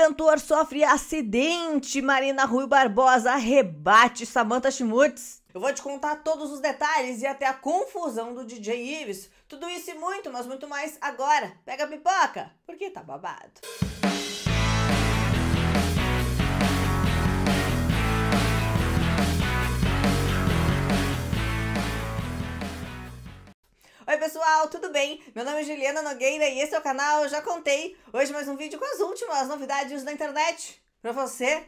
Cantor sofre acidente. Marina Rui Barbosa rebate Samantha Schmutz. Eu vou te contar todos os detalhes e até a confusão do DJ Ives. Tudo isso e muito, mas muito mais agora. Pega a pipoca, porque tá babado. Oi pessoal, tudo bem? Meu nome é Juliana Nogueira e esse é o canal Já Contei. Hoje mais um vídeo com as últimas novidades da internet. Pra você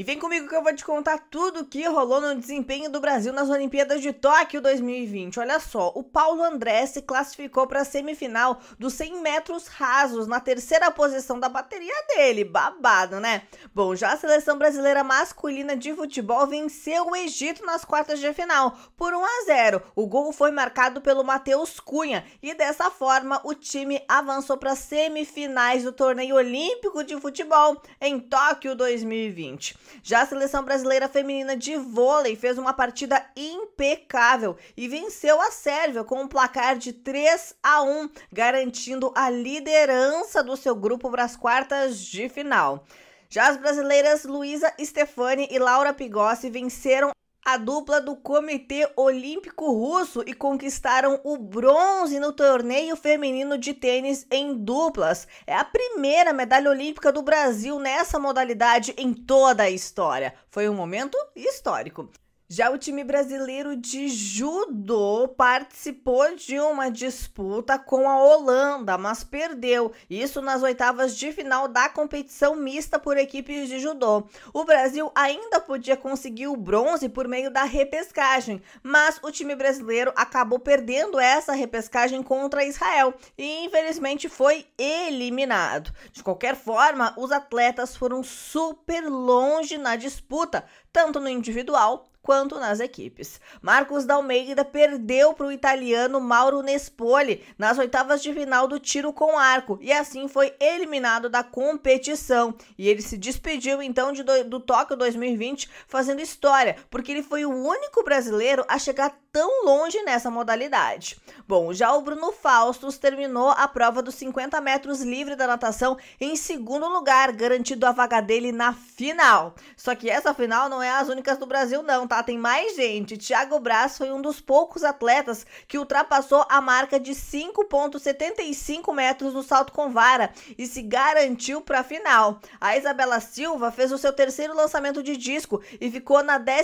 E vem comigo que eu vou te contar tudo o que rolou no desempenho do Brasil nas Olimpíadas de Tóquio 2020. Olha só, o Paulo André se classificou para a semifinal dos 100 metros rasos na terceira posição da bateria dele. Babado, né? Bom, já a seleção brasileira masculina de futebol venceu o Egito nas quartas de final por 1 a 0. O gol foi marcado pelo Matheus Cunha e dessa forma o time avançou para as semifinais do torneio olímpico de futebol em Tóquio 2020. Já a seleção brasileira feminina de vôlei fez uma partida impecável e venceu a Sérvia com um placar de 3 a 1, garantindo a liderança do seu grupo para as quartas de final. Já as brasileiras Luísa Stefani e Laura Pigossi venceram a dupla do Comitê Olímpico Russo e conquistaram o bronze no torneio feminino de tênis em duplas. É a primeira medalha olímpica do Brasil nessa modalidade em toda a história. Foi um momento histórico. Já o time brasileiro de judô participou de uma disputa com a Holanda, mas perdeu. Isso nas oitavas de final da competição mista por equipes de judô. O Brasil ainda podia conseguir o bronze por meio da repescagem, mas o time brasileiro acabou perdendo essa repescagem contra Israel e infelizmente foi eliminado. De qualquer forma, os atletas foram super longe na disputa, tanto no individual quanto nas equipes. Marcos Dalmeida perdeu para o italiano Mauro Nespoli nas oitavas de final do tiro com arco e assim foi eliminado da competição. E ele se despediu então de do, do Tóquio 2020 fazendo história, porque ele foi o único brasileiro a chegar tão longe nessa modalidade. Bom, já o Bruno Faustos terminou a prova dos 50 metros livre da natação em segundo lugar, garantindo a vaga dele na final. Só que essa final não é as únicas do Brasil não, tá? lá tem mais gente. Thiago Braz foi um dos poucos atletas que ultrapassou a marca de 5,75 metros no salto com vara e se garantiu para a final. A Isabela Silva fez o seu terceiro lançamento de disco e ficou na 12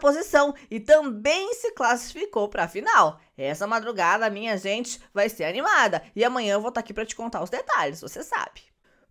posição e também se classificou para a final. Essa madrugada, minha gente, vai ser animada e amanhã eu vou estar tá aqui para te contar os detalhes, você sabe.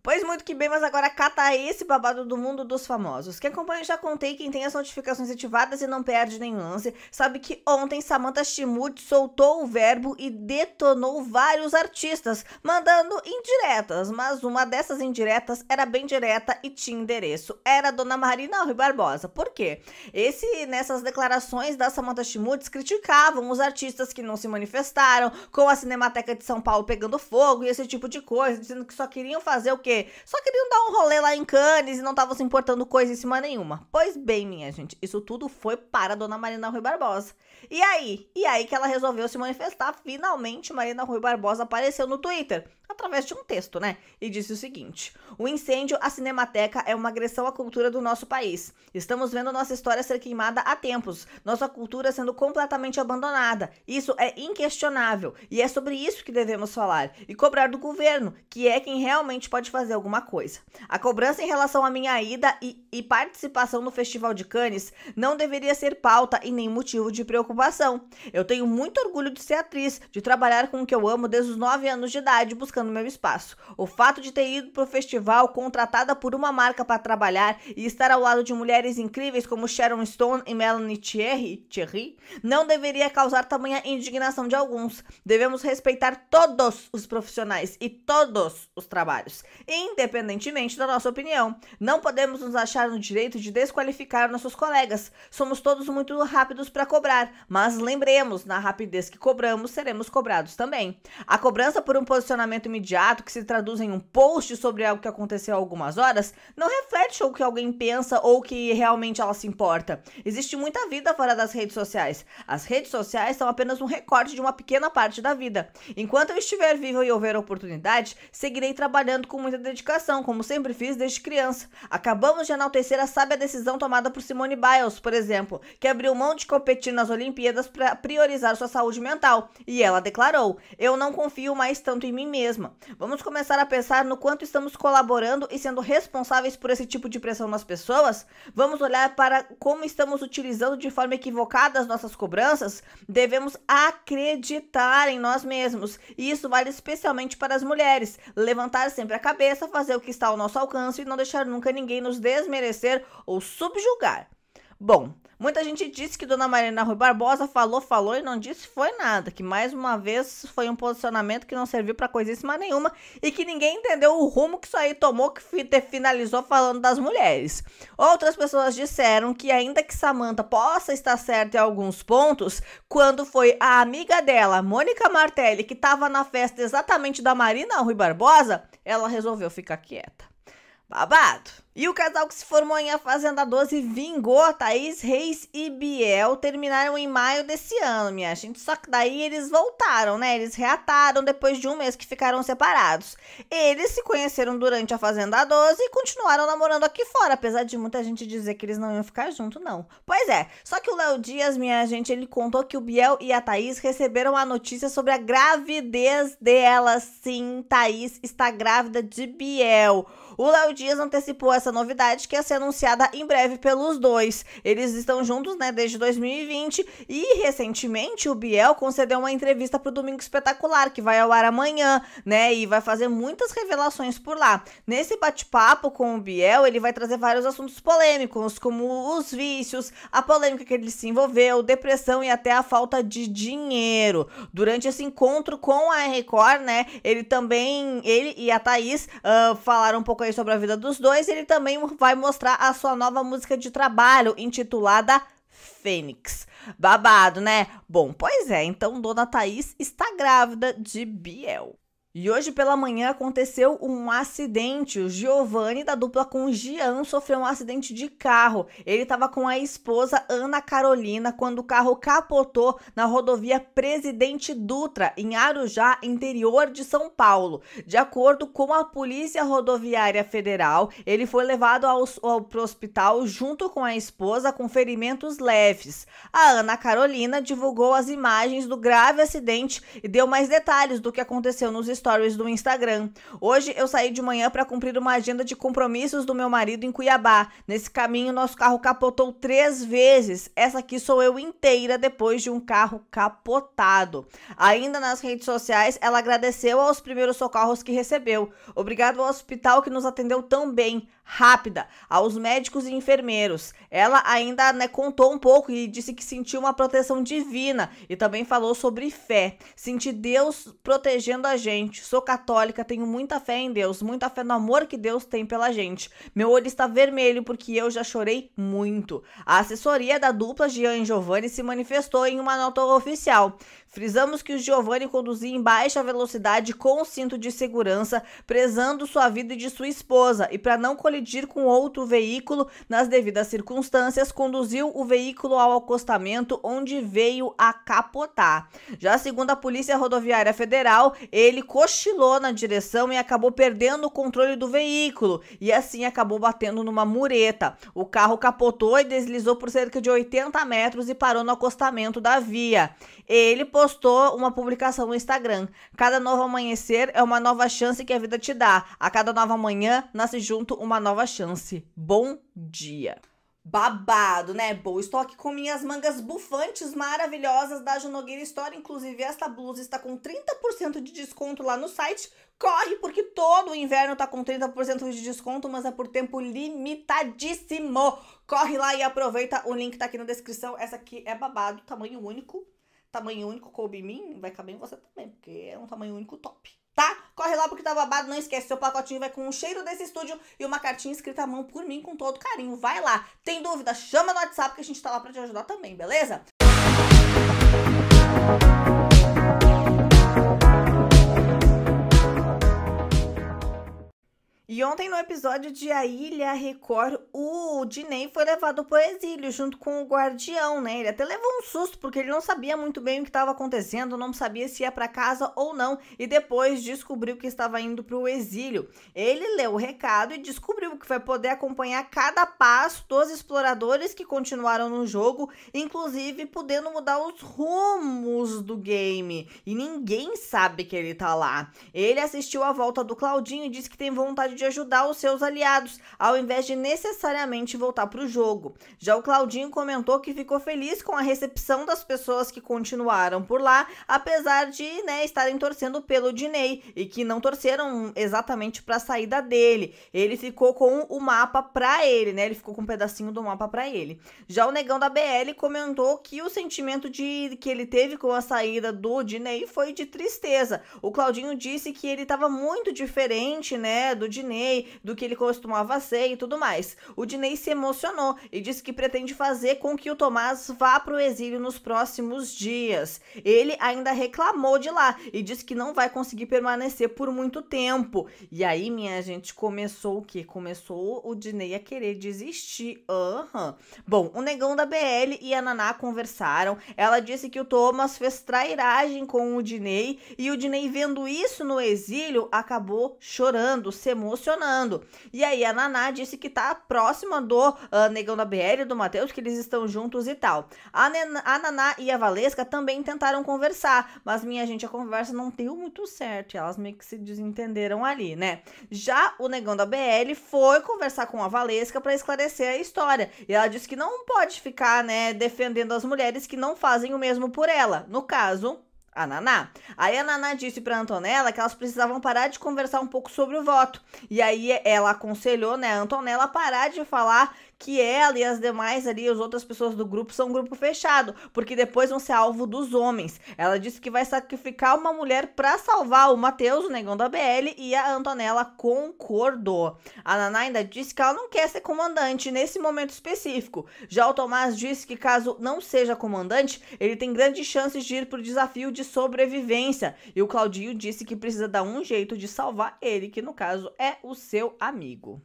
Pois muito que bem, mas agora cata esse babado do mundo dos famosos. Quem acompanha já contei, quem tem as notificações ativadas e não perde nenhum lance, sabe que ontem Samantha Schmutz soltou o verbo e detonou vários artistas, mandando indiretas, mas uma dessas indiretas era bem direta e tinha endereço. Era a Dona Marina Rui Barbosa. Por quê? Esse, nessas declarações da Samantha Schmutz, criticavam os artistas que não se manifestaram, com a Cinemateca de São Paulo pegando fogo e esse tipo de coisa, dizendo que só queriam fazer o quê? Só queriam dar um rolê lá em Cannes e não estavam se importando coisa em cima nenhuma. Pois bem, minha gente, isso tudo foi para Dona Marina Rui Barbosa. E aí? E aí que ela resolveu se manifestar. Finalmente, Marina Rui Barbosa apareceu no Twitter através de um texto, né? E disse o seguinte: O incêndio à Cinemateca é uma agressão à cultura do nosso país. Estamos vendo nossa história ser queimada há tempos, nossa cultura sendo completamente abandonada. Isso é inquestionável e é sobre isso que devemos falar e cobrar do governo, que é quem realmente pode fazer alguma coisa. A cobrança em relação à minha ida e, e participação no Festival de Cannes não deveria ser pauta e nem motivo de preocupação. Eu tenho muito orgulho de ser atriz, de trabalhar com o que eu amo desde os 9 anos de idade, buscando buscando meu espaço. O fato de ter ido pro festival contratada por uma marca para trabalhar e estar ao lado de mulheres incríveis como Sharon Stone e Melanie Thierry, Thierry não deveria causar tamanha indignação de alguns. Devemos respeitar todos os profissionais e todos os trabalhos, independentemente da nossa opinião. Não podemos nos achar no direito de desqualificar nossos colegas. Somos todos muito rápidos para cobrar, mas lembremos, na rapidez que cobramos, seremos cobrados também. A cobrança por um posicionamento imediato que se traduz em um post sobre algo que aconteceu há algumas horas não reflete o que alguém pensa ou que realmente ela se importa. Existe muita vida fora das redes sociais. As redes sociais são apenas um recorte de uma pequena parte da vida. Enquanto eu estiver vivo e houver oportunidade, seguirei trabalhando com muita dedicação, como sempre fiz desde criança. Acabamos de enaltecer a sábia decisão tomada por Simone Biles, por exemplo, que abriu mão de competir nas Olimpíadas para priorizar sua saúde mental. E ela declarou: Eu não confio mais tanto em mim mesma mesma. Vamos começar a pensar no quanto estamos colaborando e sendo responsáveis por esse tipo de pressão nas pessoas? Vamos olhar para como estamos utilizando de forma equivocada as nossas cobranças? Devemos acreditar em nós mesmos, e isso vale especialmente para as mulheres. Levantar sempre a cabeça, fazer o que está ao nosso alcance e não deixar nunca ninguém nos desmerecer ou subjugar. Bom, muita gente disse que Dona Marina Rui Barbosa falou, falou e não disse foi nada, que mais uma vez foi um posicionamento que não serviu para coisíssima nenhuma e que ninguém entendeu o rumo que isso aí tomou que finalizou falando das mulheres. Outras pessoas disseram que ainda que Samantha possa estar certa em alguns pontos, quando foi a amiga dela, Mônica Martelli, que estava na festa exatamente da Marina Rui Barbosa, ela resolveu ficar quieta. Babado! E o casal que se formou em A Fazenda 12 vingou, Thaís Reis e Biel terminaram em maio desse ano, minha gente. Só que daí eles voltaram, né? Eles reataram depois de um mês que ficaram separados. Eles se conheceram durante A Fazenda 12 e continuaram namorando aqui fora, apesar de muita gente dizer que eles não iam ficar junto, não. Pois é, só que o Léo Dias, minha gente, ele contou que o Biel e a Thaís receberam a notícia sobre a gravidez dela. Sim, Thaís está grávida de Biel. O Léo Dias antecipou essa novidade que ia ser anunciada em breve pelos dois. Eles estão juntos, né, desde 2020 e recentemente o Biel concedeu uma entrevista para o Domingo Espetacular, que vai ao ar amanhã, né, e vai fazer muitas revelações por lá. Nesse bate-papo com o Biel, ele vai trazer vários assuntos polêmicos, como os vícios, a polêmica que ele se envolveu, depressão e até a falta de dinheiro. Durante esse encontro com a Record, né, ele também, ele e a Thaís uh, falaram um pouco sobre a vida dos dois, ele também vai mostrar a sua nova música de trabalho, intitulada Fênix. Babado, né? Bom, pois é, então Dona Thaís está grávida de Biel. E hoje pela manhã aconteceu um acidente. O Giovanni da dupla com Gian sofreu um acidente de carro. Ele estava com a esposa Ana Carolina quando o carro capotou na rodovia Presidente Dutra, em Arujá, interior de São Paulo. De acordo com a Polícia Rodoviária Federal, ele foi levado ao, ao hospital junto com a esposa com ferimentos leves. A Ana Carolina divulgou as imagens do grave acidente e deu mais detalhes do que aconteceu nos stories stories do Instagram. Hoje eu saí de manhã para cumprir uma agenda de compromissos do meu marido em Cuiabá. Nesse caminho, nosso carro capotou três vezes. Essa aqui sou eu inteira depois de um carro capotado. Ainda nas redes sociais, ela agradeceu aos primeiros socorros que recebeu. Obrigado ao hospital que nos atendeu tão bem rápida aos médicos e enfermeiros. Ela ainda né, contou um pouco e disse que sentiu uma proteção divina e também falou sobre fé. Senti Deus protegendo a gente. Sou católica, tenho muita fé em Deus, muita fé no amor que Deus tem pela gente. Meu olho está vermelho porque eu já chorei muito. A assessoria da dupla Jean e Giovanni se manifestou em uma nota oficial. Frisamos que o Giovanni conduzia em baixa velocidade com o cinto de segurança, prezando sua vida e de sua esposa, e para não colidir com outro veículo, nas devidas circunstâncias, conduziu o veículo ao acostamento onde veio a capotar. Já segundo a Polícia Rodoviária Federal, ele cochilou na direção e acabou perdendo o controle do veículo e assim acabou batendo numa mureta. O carro capotou e deslizou por cerca de 80 metros e parou no acostamento da via. Ele postou uma publicação no Instagram. Cada novo amanhecer é uma nova chance que a vida te dá. A cada nova manhã nasce junto uma nova chance. Bom dia. Babado, né? Bom, estou aqui com minhas mangas bufantes maravilhosas da Junogueira Store. Inclusive, esta blusa está com 30% de desconto lá no site. Corre, porque todo o inverno está com 30% de desconto, mas é por tempo limitadíssimo. Corre lá e aproveita. O link está aqui na descrição. Essa aqui é babado, tamanho único. Tamanho único coube em mim, vai caber em você também, porque é um tamanho único top. Tá? Corre lá porque tá babado, não esquece, seu pacotinho vai com o um cheiro desse estúdio e uma cartinha escrita à mão por mim com todo carinho. Vai lá. Tem dúvida? Chama no WhatsApp que a gente tá lá pra te ajudar também, beleza? E ontem, no episódio de A Ilha Record, o Dinei foi levado para o exílio junto com o guardião, né? Ele até levou um susto porque ele não sabia muito bem o que estava acontecendo, não sabia se ia para casa ou não, e depois descobriu que estava indo para o exílio. Ele leu o recado e descobriu que vai poder acompanhar cada passo dos exploradores que continuaram no jogo, inclusive podendo mudar os rumos do game. E ninguém sabe que ele tá lá. Ele assistiu a volta do Claudinho e disse que tem vontade de ajudar os seus aliados, ao invés de necessariamente voltar para o jogo. Já o Claudinho comentou que ficou feliz com a recepção das pessoas que continuaram por lá, apesar de né, estarem torcendo pelo Dinei e que não torceram exatamente para a saída dele. Ele ficou com o mapa para ele, né? Ele ficou com um pedacinho do mapa para ele. Já o negão da BL comentou que o sentimento de que ele teve com a saída do Dinei foi de tristeza. O Claudinho disse que ele estava muito diferente, né, do Diney. Diney, do que ele costumava ser e tudo mais. O Diney se emocionou e disse que pretende fazer com que o Tomás vá para o exílio nos próximos dias. Ele ainda reclamou de lá e disse que não vai conseguir permanecer por muito tempo. E aí, minha gente, começou o que? Começou o Diney a querer desistir. Aham. Uhum. Bom, o negão da BL e a Naná conversaram. Ela disse que o Thomas fez trairagem com o Diney e o Diney, vendo isso no exílio, acabou chorando, se emocionando funcionando. E aí a Naná disse que tá próxima do uh, Negão da BL, do Matheus, que eles estão juntos e tal. A, a Naná e a Valesca também tentaram conversar, mas minha gente, a conversa não deu muito certo. Elas meio que se desentenderam ali, né? Já o Negão da BL foi conversar com a Valesca para esclarecer a história. E ela disse que não pode ficar, né, defendendo as mulheres que não fazem o mesmo por ela. No caso, a Naná. Aí a Naná disse para Antonella que elas precisavam parar de conversar um pouco sobre o voto. E aí ela aconselhou, né, a Antonella a parar de falar que ela e as demais ali, as outras pessoas do grupo, são um grupo fechado, porque depois vão ser alvo dos homens. Ela disse que vai sacrificar uma mulher para salvar o Matheus, o negão da BL, e a Antonella concordou. A Naná ainda disse que ela não quer ser comandante nesse momento específico. Já o Tomás disse que caso não seja comandante, ele tem grandes chances de ir pro desafio de sobrevivência. E o Claudinho disse que precisa dar um jeito de salvar ele, que no caso é o seu amigo.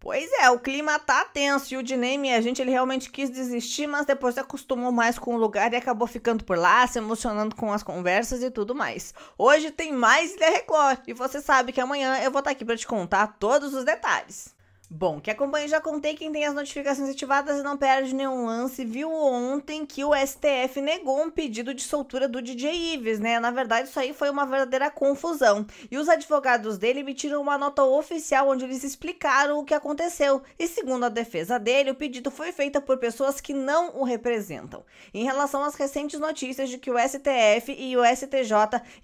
Pois é, o clima tá tenso e o Dinei, minha gente, ele realmente quis desistir, mas depois se acostumou mais com o lugar e acabou ficando por lá, se emocionando com as conversas e tudo mais. Hoje tem mais Ilha Record e você sabe que amanhã eu vou estar tá aqui para te contar todos os detalhes. Bom, que acompanha já contei quem tem as notificações ativadas e não perde nenhum lance, viu ontem que o STF negou um pedido de soltura do DJ Ives, né? Na verdade, isso aí foi uma verdadeira confusão. E os advogados dele emitiram uma nota oficial onde eles explicaram o que aconteceu. E segundo a defesa dele, o pedido foi feito por pessoas que não o representam. Em relação às recentes notícias de que o STF e o STJ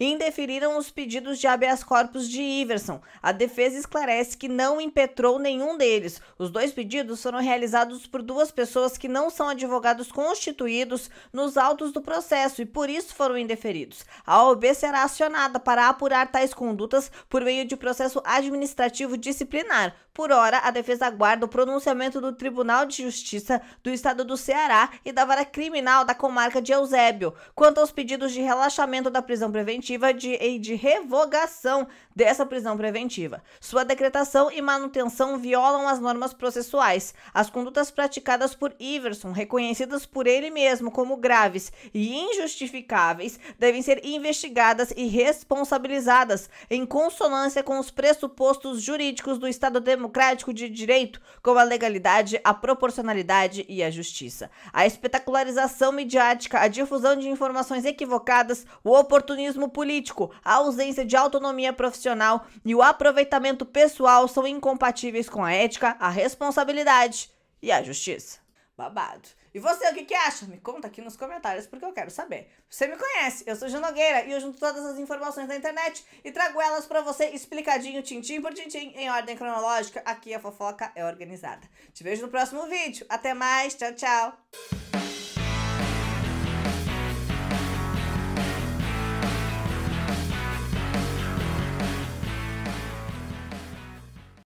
indeferiram os pedidos de habeas corpus de Iverson, a defesa esclarece que não impetrou nenhum um deles. Os dois pedidos foram realizados por duas pessoas que não são advogados constituídos nos autos do processo e por isso foram indeferidos. A OAB será acionada para apurar tais condutas por meio de processo administrativo disciplinar. Por hora, a defesa aguarda o pronunciamento do Tribunal de Justiça do Estado do Ceará e da vara criminal da comarca de Eusébio quanto aos pedidos de relaxamento da prisão preventiva de, e de revogação dessa prisão preventiva. Sua decretação e manutenção viola violam as normas processuais. As condutas praticadas por Iverson, reconhecidas por ele mesmo como graves e injustificáveis, devem ser investigadas e responsabilizadas em consonância com os pressupostos jurídicos do Estado Democrático de Direito, como a legalidade, a proporcionalidade e a justiça. A espetacularização midiática, a difusão de informações equivocadas, o oportunismo político, a ausência de autonomia profissional e o aproveitamento pessoal são incompatíveis com a ética, a responsabilidade e a justiça. Babado. E você, o que, que acha? Me conta aqui nos comentários porque eu quero saber. Você me conhece, eu sou Janogueira e eu junto todas as informações da internet e trago elas para você explicadinho, tintim por tintim, em ordem cronológica. Aqui a fofoca é organizada. Te vejo no próximo vídeo. Até mais, tchau, tchau.